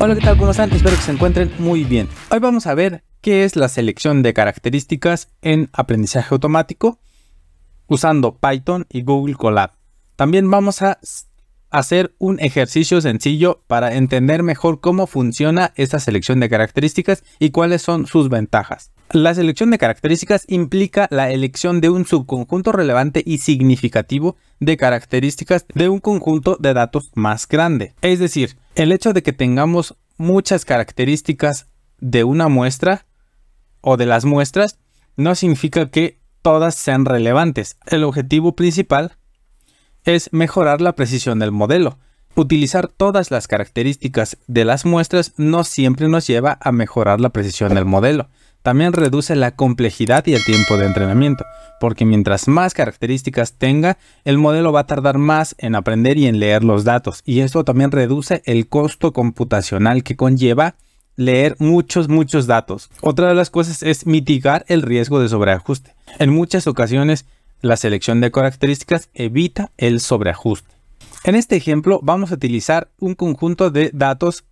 Hola, ¿qué tal? ¿Cómo están? Espero que se encuentren muy bien. Hoy vamos a ver qué es la selección de características en aprendizaje automático usando Python y Google Colab. También vamos a hacer un ejercicio sencillo para entender mejor cómo funciona esta selección de características y cuáles son sus ventajas. La selección de características implica la elección de un subconjunto relevante y significativo de características de un conjunto de datos más grande. Es decir, el hecho de que tengamos muchas características de una muestra o de las muestras no significa que todas sean relevantes. El objetivo principal es mejorar la precisión del modelo. Utilizar todas las características de las muestras no siempre nos lleva a mejorar la precisión del modelo. También reduce la complejidad y el tiempo de entrenamiento, porque mientras más características tenga, el modelo va a tardar más en aprender y en leer los datos, y esto también reduce el costo computacional que conlleva leer muchos, muchos datos. Otra de las cosas es mitigar el riesgo de sobreajuste. En muchas ocasiones, la selección de características evita el sobreajuste. En este ejemplo vamos a utilizar un conjunto de datos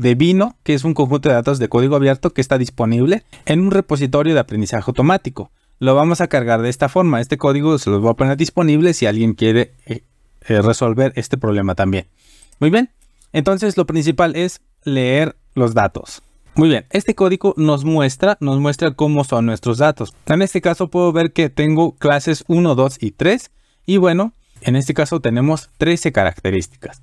de Vino, que es un conjunto de datos de código abierto que está disponible en un repositorio de aprendizaje automático. Lo vamos a cargar de esta forma. Este código se los voy a poner disponible si alguien quiere eh, eh, resolver este problema también. Muy bien. Entonces lo principal es leer los datos. Muy bien, este código nos muestra, nos muestra cómo son nuestros datos. En este caso puedo ver que tengo clases 1, 2 y 3. Y bueno, en este caso tenemos 13 características.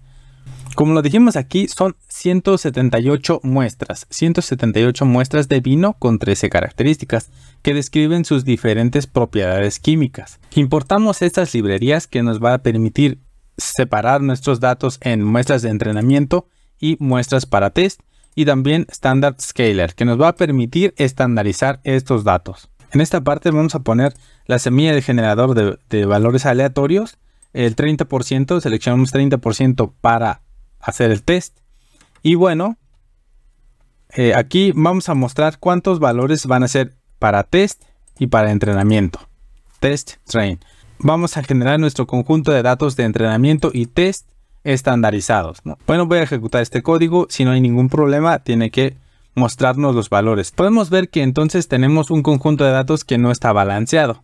Como lo dijimos aquí, son 178 muestras, 178 muestras de vino con 13 características que describen sus diferentes propiedades químicas. Importamos estas librerías que nos va a permitir separar nuestros datos en muestras de entrenamiento y muestras para test y también Standard Scaler que nos va a permitir estandarizar estos datos. En esta parte vamos a poner la semilla del generador de, valores aleatorios, el 30%, seleccionamos 30% para hacer el test. Y bueno, eh, aquí vamos a mostrar cuántos valores van a ser para test y para entrenamiento. Test train. Vamos a generar nuestro conjunto de datos de entrenamiento y test estandarizados. Bueno, voy a ejecutar este código. Si no hay ningún problema, tiene que mostrarnos los valores. Podemos ver que entonces tenemos un conjunto de datos que no está balanceado.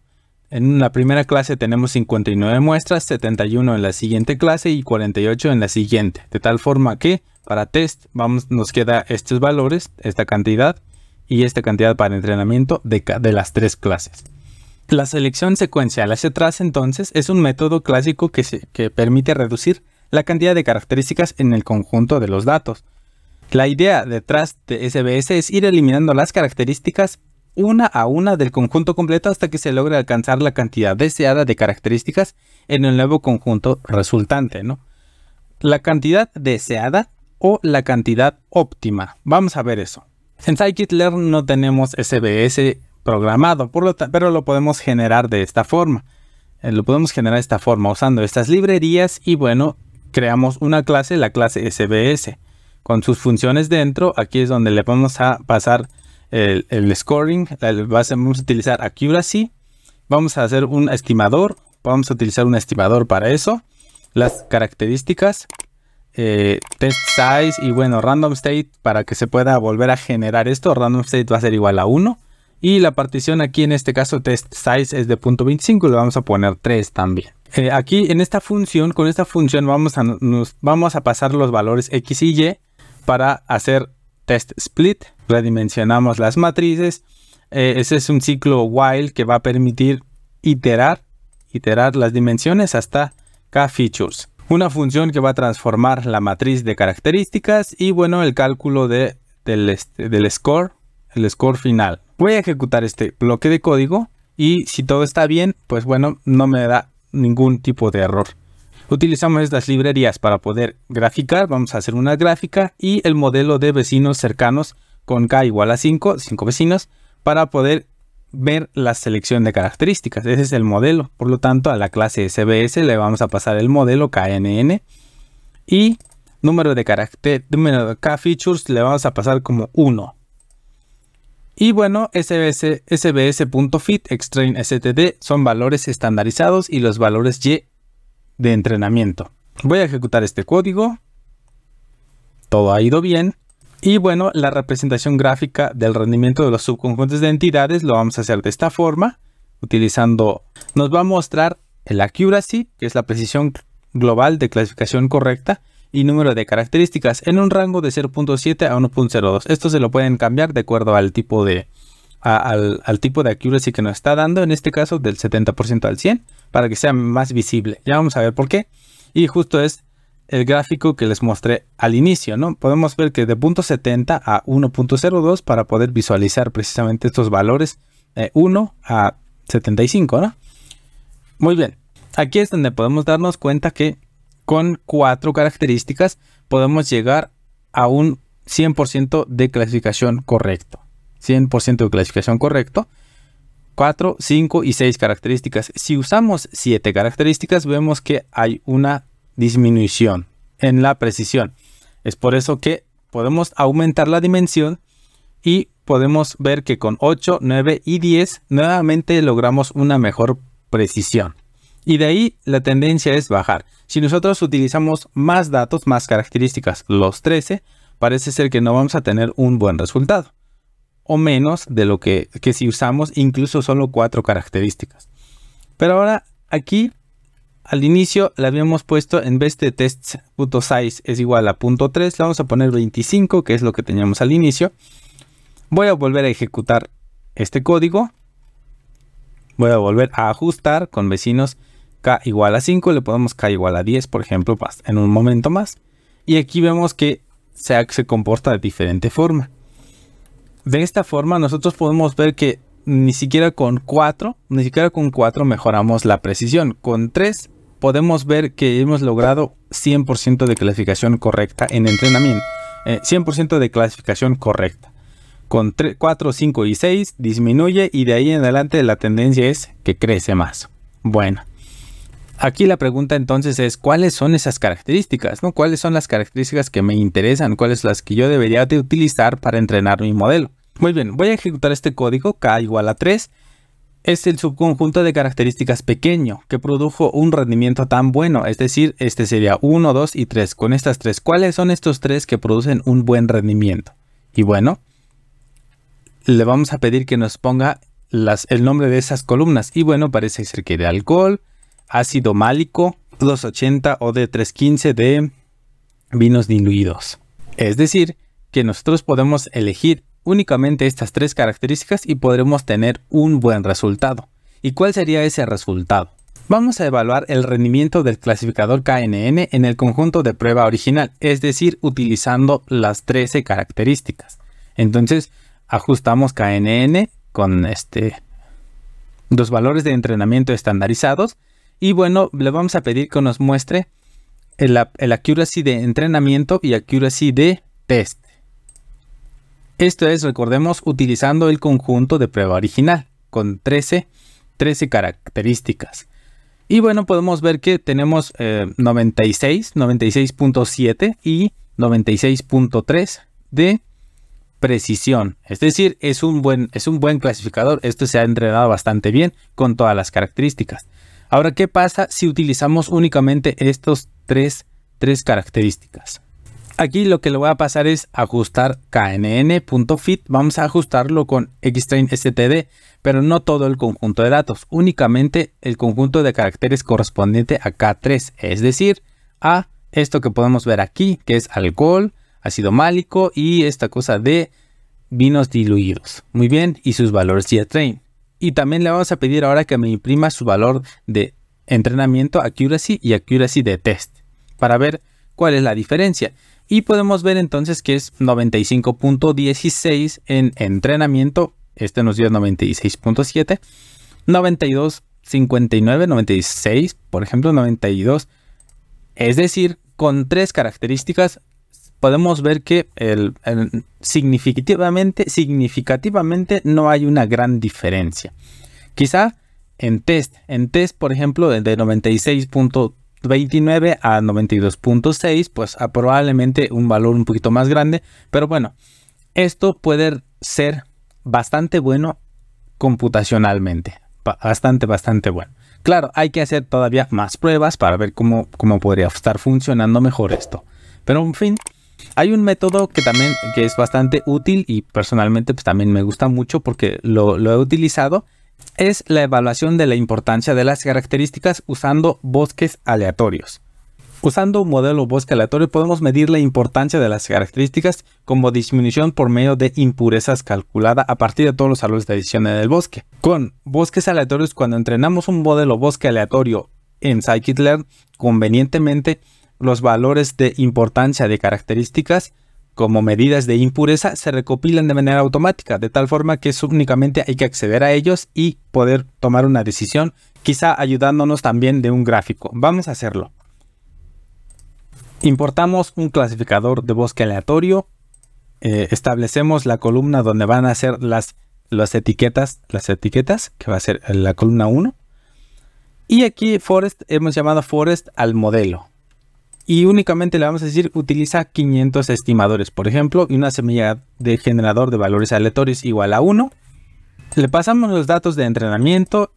En la primera clase tenemos 59 muestras, 71 en la siguiente clase y 48 en la siguiente. De tal forma que para test vamos, nos queda estos valores, esta cantidad y esta cantidad para entrenamiento de, las tres clases. La selección secuencial hacia atrás entonces es un método clásico que, que permite reducir la cantidad de características en el conjunto de los datos. La idea detrás de SBS es ir eliminando las características una a una del conjunto completo hasta que se logre alcanzar la cantidad deseada de características en el nuevo conjunto resultante, ¿no? La cantidad deseada o la cantidad óptima. Vamos a ver eso. En Scikit-Learn no tenemos SBS programado, pero lo podemos generar de esta forma. Eh, lo podemos generar de esta forma usando estas librerías y bueno, creamos una clase, la clase SBS. Con sus funciones dentro, aquí es donde le vamos a pasar el, scoring, vamos a utilizar accuracy, vamos a hacer un estimador, vamos a utilizar un estimador para eso, las características, eh, test size y bueno, random state para que se pueda volver a generar esto, random state va a ser igual a 1 y la partición aquí en este caso test size es de 0.25 le vamos a poner 3 también. Eh, aquí en esta función, con esta función vamos a, nos, vamos a pasar los valores x y y para hacer test split, redimensionamos las matrices. Eh, ese es un ciclo while que va a permitir iterar, iterar las dimensiones hasta k features. Una función que va a transformar la matriz de características y bueno, el cálculo de, del, del score, el score final. Voy a ejecutar este bloque de código y si todo está bien, pues bueno, no me da ningún tipo de error. Utilizamos estas librerías para poder graficar, vamos a hacer una gráfica y el modelo de vecinos cercanos con k igual a 5, 5 vecinos, para poder ver la selección de características. Ese es el modelo. Por lo tanto, a la clase SBS le vamos a pasar el modelo KNN y número de carácter, número de K-features le vamos a pasar como 1. Y bueno, SBS, sbs.fit, extrain std son valores estandarizados y los valores y de entrenamiento. Voy a ejecutar este código. Todo ha ido bien. Y bueno, la representación gráfica del rendimiento de los subconjuntos de entidades lo vamos a hacer de esta forma. Utilizando, nos va a mostrar el accuracy, que es la precisión global de clasificación correcta, y número de características en un rango de 0.7 a 1.02. Esto se lo pueden cambiar de acuerdo al tipo de, al, tipo de accuracy que nos está dando, en este caso del 70% al 100, para que sea más visible. Ya vamos a ver por qué. Y justo es el gráfico que les mostré al inicio, ¿no? Podemos ver que de 0.70 a 1.02 para poder visualizar precisamente estos valores 1 eh, a 75, ¿no? Muy bien, aquí es donde podemos darnos cuenta que con cuatro características podemos llegar a un 100% de clasificación correcto. 100% de clasificación correcto. 4, 5 y 6 características. Si usamos 7 características, vemos que hay una disminución en la precisión. Es por eso que podemos aumentar la dimensión y podemos ver que con 8, 9 y 10 nuevamente logramos una mejor precisión. Y de ahí la tendencia es bajar. Si nosotros utilizamos más datos, más características, los 13, parece ser que no vamos a tener un buen resultado o menos de lo que, si usamos incluso solo cuatro características. Pero ahora aquí al inicio le habíamos puesto en vez de test.size es igual a .3, le vamos a poner 25 que es lo que teníamos al inicio. Voy a volver a ejecutar este código. Voy a volver a ajustar con vecinos k igual a 5, le ponemos k igual a 10 por ejemplo en un momento más. Y aquí vemos que se comporta de diferente forma. De esta forma nosotros podemos ver que ni siquiera con 4, ni siquiera con 4 mejoramos la precisión. Con 3 podemos ver que hemos logrado 100% de clasificación correcta en entrenamiento. 100% eh, de clasificación correcta. Con 4, 5 y 6 disminuye y de ahí en adelante la tendencia es que crece más. Bueno. Aquí la pregunta entonces es cuáles son esas características, ¿no? ¿Cuáles son las características que me interesan? ¿Cuáles las que yo debería utilizar para entrenar mi modelo? Muy bien, voy a ejecutar este código k igual a 3. Es el subconjunto de características pequeño que produjo un rendimiento tan bueno, es decir, este sería 1, 2 y 3. Con estas tres, ¿cuáles son estos tres que producen un buen rendimiento? Y bueno, le vamos a pedir que nos ponga el nombre de esas columnas. Y bueno, parece ser que de alcohol, ácido málico 280 o de 315 de vinos diluidos. Es decir, que nosotros podemos elegir únicamente estas tres características y podremos tener un buen resultado. ¿Y cuál sería ese resultado? Vamos a evaluar el rendimiento del clasificador KNN en el conjunto de prueba original, es decir, utilizando las 13 características. Entonces, ajustamos KNN con este, dos valores de entrenamiento estandarizados y bueno, le vamos a pedir que nos muestre el, accuracy de entrenamiento y accuracy de test. Esto es, recordemos, utilizando el conjunto de prueba original con 13, 13 características. Y bueno, podemos ver que tenemos 96, eh, 96.7 y 96.3 de precisión. Es decir, es un, buen, es un buen clasificador. Esto se ha entrenado bastante bien con todas las características. Ahora, ¿qué pasa si utilizamos únicamente estas tres, características? Aquí lo que le voy a pasar es ajustar knn.fit. Vamos a ajustarlo con Xtrain STD, pero no todo el conjunto de datos, únicamente el conjunto de caracteres correspondiente a K3, es decir, a esto que podemos ver aquí, que es alcohol, ácido málico y esta cosa de vinos diluidos. Muy bien, y sus valores y train y también le vamos a pedir ahora que me imprima su valor de entrenamiento accuracy y accuracy de test para ver cuál es la diferencia. Y podemos ver entonces que es 95.16 en entrenamiento, este nos dio 96.7, 92.59, 96, por ejemplo, 92. Es decir, con tres características podemos ver que el, significativamente, significativamente no hay una gran diferencia. Quizá en test, en test por ejemplo de 96.29 a 92.6, pues ah, probablemente un valor un poquito más grande, pero bueno, esto puede ser bastante bueno computacionalmente, bastante, bastante bueno. Claro, hay que hacer todavía más pruebas para ver cómo, cómo podría estar funcionando mejor esto. Pero en fin, hay un método que también que es bastante útil y personalmente pues también me gusta mucho porque lo, he utilizado. Es la evaluación de la importancia de las características usando bosques aleatorios. Usando un modelo bosque aleatorio podemos medir la importancia de las características como disminución por medio de impurezas calculada a partir de todos los valores de adición del bosque. Con bosques aleatorios, cuando entrenamos un modelo bosque aleatorio en scikit-learn, convenientemente los valores de importancia de características como medidas de impureza se recopilan de manera automática, de tal forma que únicamente hay que acceder a ellos y poder tomar una decisión, quizá ayudándonos también de un gráfico. Vamos a hacerlo. Importamos un clasificador de bosque aleatorio, eh, establecemos la columna donde van a ser las, las etiquetas, las etiquetas, que va a ser la columna 1. Y aquí Forest hemos llamado Forest al modelo y únicamente le vamos a decir utiliza 500 estimadores, por ejemplo, y una semilla de generador de valores aleatorios igual a 1. Le pasamos los datos de entrenamiento,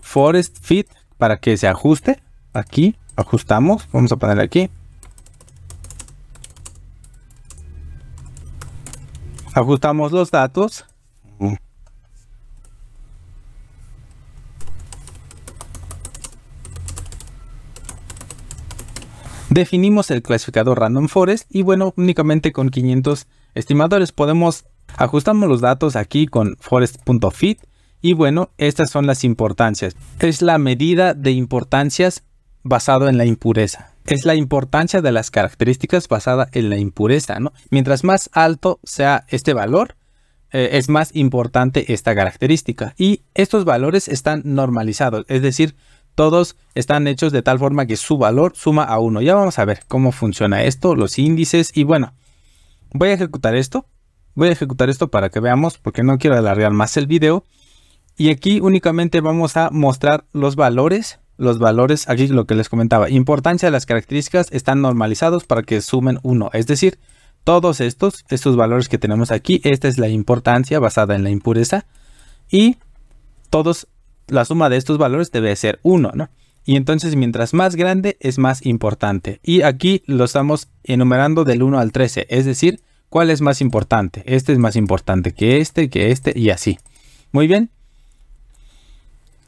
forest fit, para que se ajuste. Aquí ajustamos, vamos a poner aquí. Ajustamos los datos. Definimos el clasificador Random Forest y bueno, únicamente con 500 estimadores podemos ajustamos los datos aquí con forest.fit y bueno, estas son las importancias. Es la medida de importancias basado en la impureza. Es la importancia de las características basada en la impureza, ¿no? Mientras más alto sea este valor, eh, es más importante esta característica. Y estos valores están normalizados, es decir, todos están hechos de tal forma que su valor suma a 1. Ya vamos a ver cómo funciona esto, los índices y bueno, voy a ejecutar esto. Voy a ejecutar esto para que veamos porque no quiero alargar más el video. Y aquí únicamente vamos a mostrar los valores. Los valores, aquí lo que les comentaba, importancia de las características están normalizados para que sumen 1. Es decir, todos estos, estos valores que tenemos aquí, esta es la importancia basada en la impureza. Y todos la suma de estos valores debe ser 1, ¿no? Y entonces mientras más grande es más importante. Y aquí lo estamos enumerando del 1 al 13, es decir, cuál es más importante. Este es más importante que este, que este y así. Muy bien.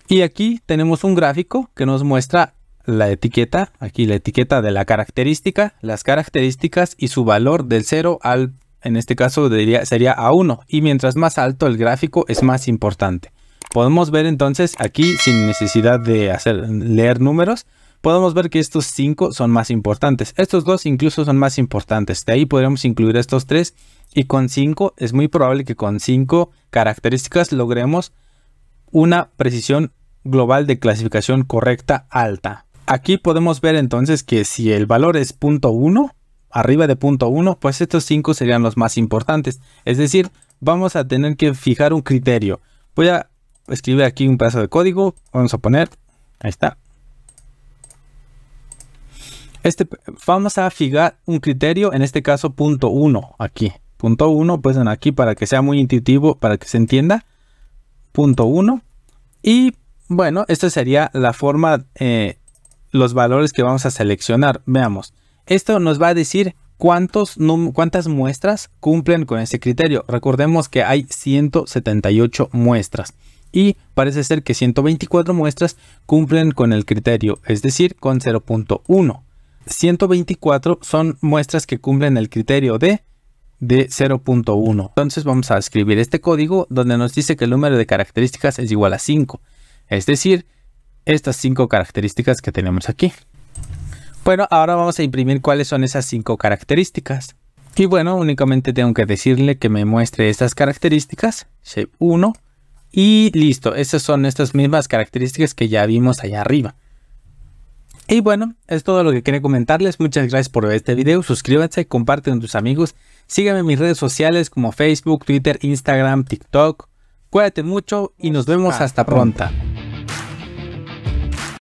Y aquí tenemos un gráfico que nos muestra la etiqueta, aquí la etiqueta de la característica, las características y su valor del 0 al, en este caso sería a 1. Y mientras más alto el gráfico es más importante. Podemos ver entonces aquí, sin necesidad de hacer, leer números, podemos ver que estos cinco son más importantes. Estos dos incluso son más importantes. De ahí podríamos incluir estos tres. Y con 5, es muy probable que con cinco características logremos una precisión global de clasificación correcta alta. Aquí podemos ver entonces que si el valor es punto .1, arriba de punto .1, pues estos cinco serían los más importantes. Es decir, vamos a tener que fijar un criterio. Voy a escribe aquí un pedazo de código, vamos a poner, ahí está. Este, vamos a fijar un criterio, en este caso punto 1 aquí. Punto 1, pues en aquí para que sea muy intuitivo, para que se entienda. Punto 1. Y bueno, esto sería la forma, eh, los valores que vamos a seleccionar. Veamos, esto nos va a decir cuántos cuántas muestras cumplen con ese criterio. Recordemos que hay 178 muestras y parece ser que 124 muestras cumplen con el criterio, es decir, con 0.1. 124 son muestras que cumplen el criterio de de 0.1. Entonces vamos a escribir este código donde nos dice que el número de características es igual a 5. Es decir, estas 5 características que tenemos aquí. Bueno, ahora vamos a imprimir cuáles son esas 5 características. Y bueno, únicamente tengo que decirle que me muestre estas características, shape 1, y listo, esas son estas mismas características que ya vimos allá arriba. Y bueno, es todo lo que quería comentarles. Muchas gracias por ver este video. Suscríbanse, comparten con tus amigos. Síganme en mis redes sociales como Facebook, Twitter, Instagram, TikTok. Cuídate mucho y nos vemos hasta pronto.